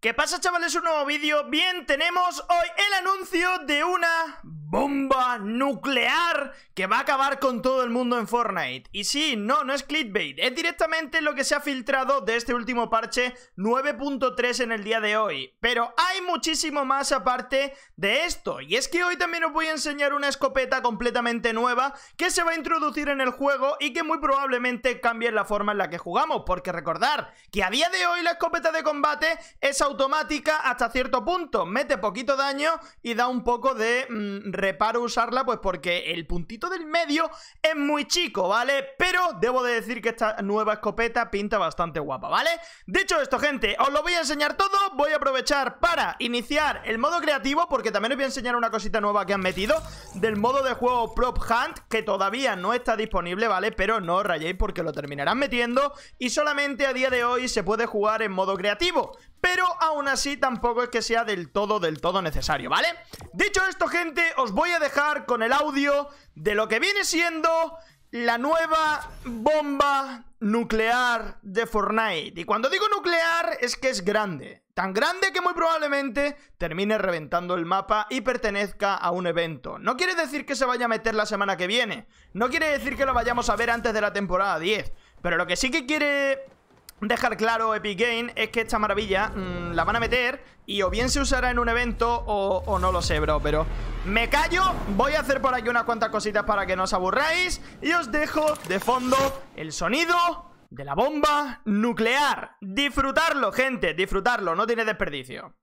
¿Qué pasa chavales? Un nuevo vídeo. Bien, tenemos hoy el anuncio de una bomba nuclear que va a acabar con todo el mundo en Fortnite. Y sí, no, no es clickbait, es directamente lo que se ha filtrado de este último parche 9.3 en el día de hoy. Pero hay muchísimo más aparte de esto, y es que hoy también os voy a enseñar una escopeta completamente nueva que se va a introducir en el juego y que muy probablemente cambie la forma en la que jugamos, porque recordar que a día de hoy la escopeta de combate es automática hasta cierto punto, mete poquito daño y da un poco de... Mm, reparo usarla pues porque el puntito del medio es muy chico, ¿vale? Pero debo de decir que esta nueva escopeta pinta bastante guapa, ¿vale? Dicho esto, gente, os lo voy a enseñar todo, voy a aprovechar para iniciar el modo creativo porque también os voy a enseñar una cosita nueva que han metido del modo de juego Prop Hunt que todavía no está disponible, ¿vale? Pero no os rayéis porque lo terminarán metiendo y solamente a día de hoy se puede jugar en modo creativo pero aún así tampoco es que sea del todo, del todo necesario, ¿vale? Dicho esto, gente, os voy a dejar con el audio de lo que viene siendo la nueva bomba nuclear de Fortnite. Y cuando digo nuclear es que es grande. Tan grande que muy probablemente termine reventando el mapa y pertenezca a un evento. No quiere decir que se vaya a meter la semana que viene. No quiere decir que lo vayamos a ver antes de la temporada 10. Pero lo que sí que quiere dejar claro Epic Game es que esta maravilla mm, la van a meter y o bien se usará en un evento o, o, no lo sé, bro, pero me callo, voy a hacer por aquí unas cuantas cositas para que no os aburráis y os dejo de fondo el sonido de la bomba nuclear. Disfrutarlo, gente, disfrutarlo, no tiene desperdicio.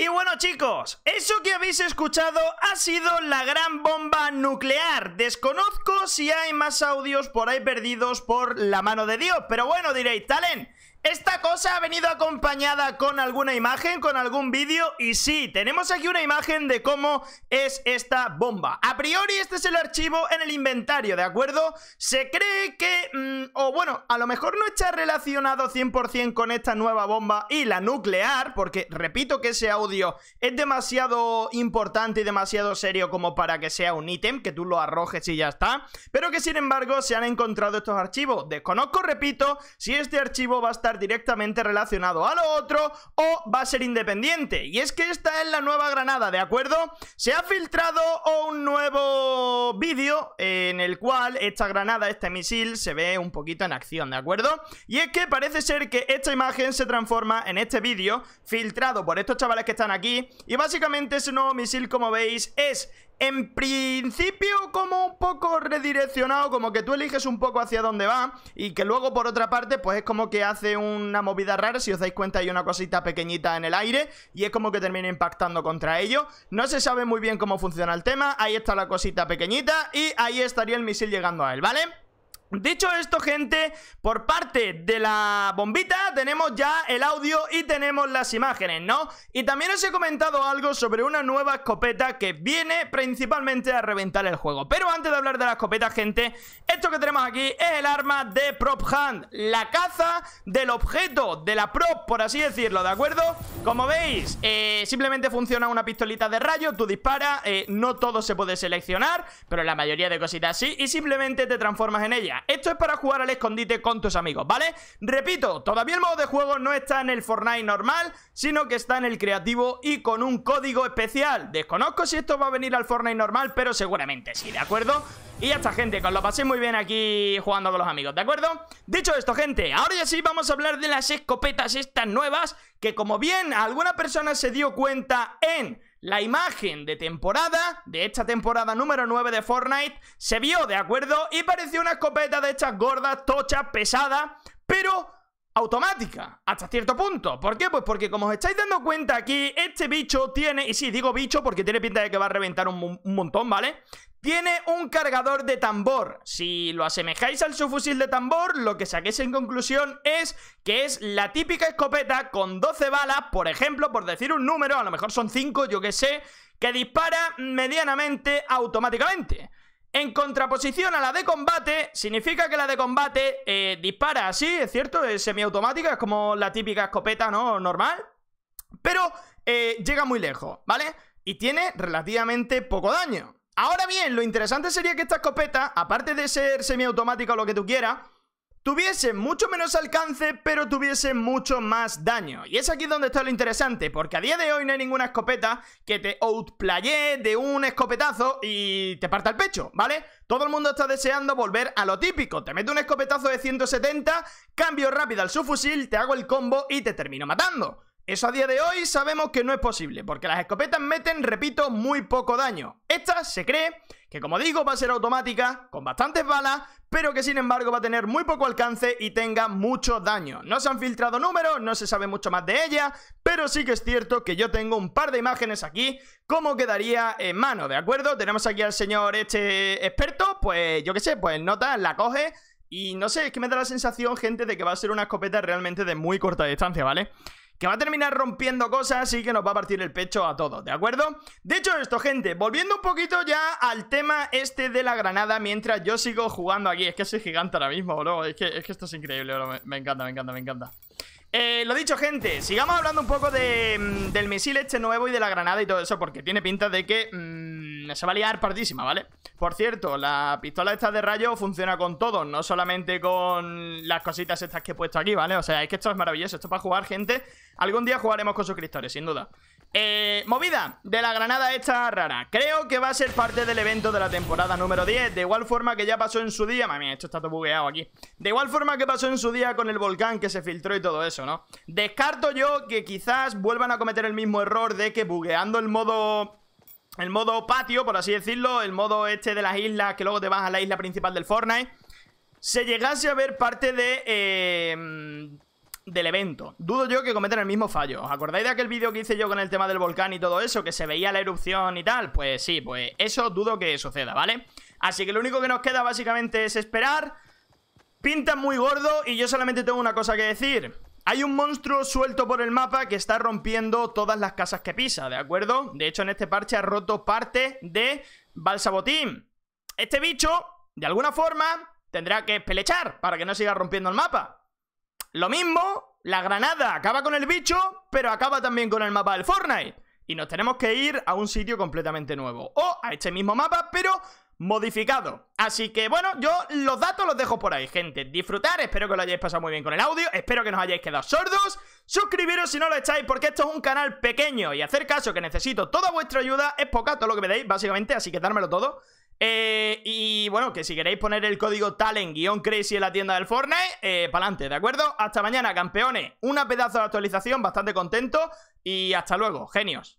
Y bueno chicos, eso que habéis escuchado ha sido la gran bomba nuclear. Desconozco si hay más audios por ahí perdidos por la mano de Dios, pero bueno, diréis, Talent. Esta cosa ha venido acompañada con alguna imagen, con algún vídeo y sí, tenemos aquí una imagen de cómo es esta bomba. A priori este es el archivo en el inventario, ¿de acuerdo? Se cree que, mm, o bueno, a lo mejor no está relacionado 100% con esta nueva bomba y la nuclear, porque repito que ese audio es demasiado importante y demasiado serio como para que sea un ítem, que tú lo arrojes y ya está, pero que sin embargo se han encontrado estos archivos. Desconozco, repito, si este archivo va a estar directamente relacionado a lo otro o va a ser independiente. Y es que esta es la nueva Granada, ¿de acuerdo? Se ha filtrado un nuevo vídeo en el cual esta Granada, este misil, se ve un poquito en acción, ¿de acuerdo? Y es que parece ser que esta imagen se transforma en este vídeo filtrado por estos chavales que están aquí y básicamente ese nuevo misil, como veis, es en principio como un poco redireccionado, como que tú eliges un poco hacia dónde va y que luego por otra parte pues es como que hace una movida rara, si os dais cuenta hay una cosita pequeñita en el aire y es como que termina impactando contra ello. No se sabe muy bien cómo funciona el tema, ahí está la cosita pequeñita y ahí estaría el misil llegando a él, ¿vale? Dicho esto, gente, por parte de la bombita tenemos ya el audio y tenemos las imágenes, ¿no? Y también os he comentado algo sobre una nueva escopeta que viene principalmente a reventar el juego. Pero antes de hablar de la escopeta, gente, esto que tenemos aquí es el arma de Prop Hand, la caza del objeto, de la prop, por así decirlo, ¿de acuerdo? Como veis, eh, simplemente funciona una pistolita de rayo, tú disparas, eh, no todo se puede seleccionar, pero la mayoría de cositas sí, y simplemente te transformas en ella. Esto es para jugar al escondite con tus amigos, ¿vale? Repito, todavía el modo de juego no está en el Fortnite normal, sino que está en el creativo y con un código especial. Desconozco si esto va a venir al Fortnite normal, pero seguramente sí, ¿de acuerdo? Y está, gente, que os lo pasé muy bien aquí jugando con los amigos, ¿de acuerdo? Dicho esto, gente, ahora ya sí vamos a hablar de las escopetas estas nuevas, que como bien alguna persona se dio cuenta en la imagen de temporada, de esta temporada número 9 de Fortnite, se vio, ¿de acuerdo? Y pareció una escopeta de hechas gordas, tochas, pesadas, pero automática, hasta cierto punto. ¿Por qué? Pues porque como os estáis dando cuenta aquí, este bicho tiene, y sí, digo bicho porque tiene pinta de que va a reventar un, montón, ¿vale? Tiene un cargador de tambor. Si lo asemejáis al subfusil de tambor, lo que saquéis en conclusión es que es la típica escopeta con 12 balas, por ejemplo, por decir un número, a lo mejor son 5, yo que sé, que dispara medianamente automáticamente. En contraposición a la de combate, significa que la de combate eh, dispara así, es cierto, es semiautomática, es como la típica escopeta, ¿no? Normal. Pero eh, llega muy lejos, ¿vale? Y tiene relativamente poco daño. Ahora bien, lo interesante sería que esta escopeta, aparte de ser semiautomática o lo que tú quieras, tuviese mucho menos alcance, pero tuviese mucho más daño. Y es aquí donde está lo interesante, porque a día de hoy no hay ninguna escopeta que te outplaye de un escopetazo y te parta el pecho, ¿vale? Todo el mundo está deseando volver a lo típico. Te meto un escopetazo de 170, cambio rápido al subfusil, te hago el combo y te termino matando. Eso a día de hoy sabemos que no es posible, porque las escopetas meten, repito, muy poco daño. Esta se cree que como digo va a ser automática, con bastantes balas, pero que sin embargo va a tener muy poco alcance y tenga mucho daño. No se han filtrado números, no se sabe mucho más de ella, pero sí que es cierto que yo tengo un par de imágenes aquí cómo quedaría en mano, ¿de acuerdo? Tenemos aquí al señor este experto, pues yo qué sé, pues nota, la coge... Y no sé, es que me da la sensación, gente, de que va a ser una escopeta realmente de muy corta distancia, ¿vale? que va a terminar rompiendo cosas y que nos va a partir el pecho a todos, ¿de acuerdo? Dicho esto, gente, volviendo un poquito ya al tema este de la granada mientras yo sigo jugando aquí. Es que soy gigante ahora mismo, bro. Es que, es que esto es increíble, bro. me, encanta, me encanta, me encanta. Eh, lo dicho, gente, sigamos hablando un poco de, mm, del misil este nuevo y de la granada y todo eso, porque tiene pinta de que... Mm, se va a liar pardísima, ¿vale? Por cierto, la pistola esta de rayo funciona con todo, no solamente con las cositas estas que he puesto aquí, ¿vale? O sea, es que esto es maravilloso, esto es para jugar, gente. Algún día jugaremos con suscriptores, sin duda. Eh, movida de la granada esta rara. Creo que va a ser parte del evento de la temporada número 10. De igual forma que ya pasó en su día. mía, esto está todo bugueado aquí. De igual forma que pasó en su día con el volcán que se filtró y todo eso, ¿no? Descarto yo que quizás vuelvan a cometer el mismo error de que bugueando el modo el modo patio, por así decirlo, el modo este de las islas que luego te vas a la isla principal del Fortnite, se llegase a ver parte de... Em, del evento. Dudo yo que cometan el mismo fallo. ¿Os acordáis de aquel vídeo que hice yo con el tema del volcán y todo eso? Que se veía la erupción y tal. Pues sí, pues eso dudo que suceda, ¿vale? Así que lo único que nos queda básicamente es esperar. Pintan muy gordo y yo solamente tengo una cosa que decir. Hay un monstruo suelto por el mapa que está rompiendo todas las casas que pisa, ¿de acuerdo? De hecho, en este parche ha roto parte de Balsabotín. Este bicho, de alguna forma, tendrá que pelechar para que no siga rompiendo el mapa. Lo mismo, la granada acaba con el bicho, pero acaba también con el mapa del Fortnite. Y nos tenemos que ir a un sitio completamente nuevo. O a este mismo mapa, pero modificado. Así que bueno, yo los datos los dejo por ahí, gente. Disfrutar, espero que lo hayáis pasado muy bien con el audio, espero que nos hayáis quedado sordos. Suscribiros si no lo estáis, porque esto es un canal pequeño y hacer caso que necesito toda vuestra ayuda es poca, todo lo que me deis, básicamente, así que dármelo todo. Eh, y bueno, que si queréis poner el código TALEN-CRAZY en la tienda del Fortnite, eh, para adelante ¿de acuerdo? Hasta mañana, campeones. Una pedazo de actualización, bastante contento. Y hasta luego, genios.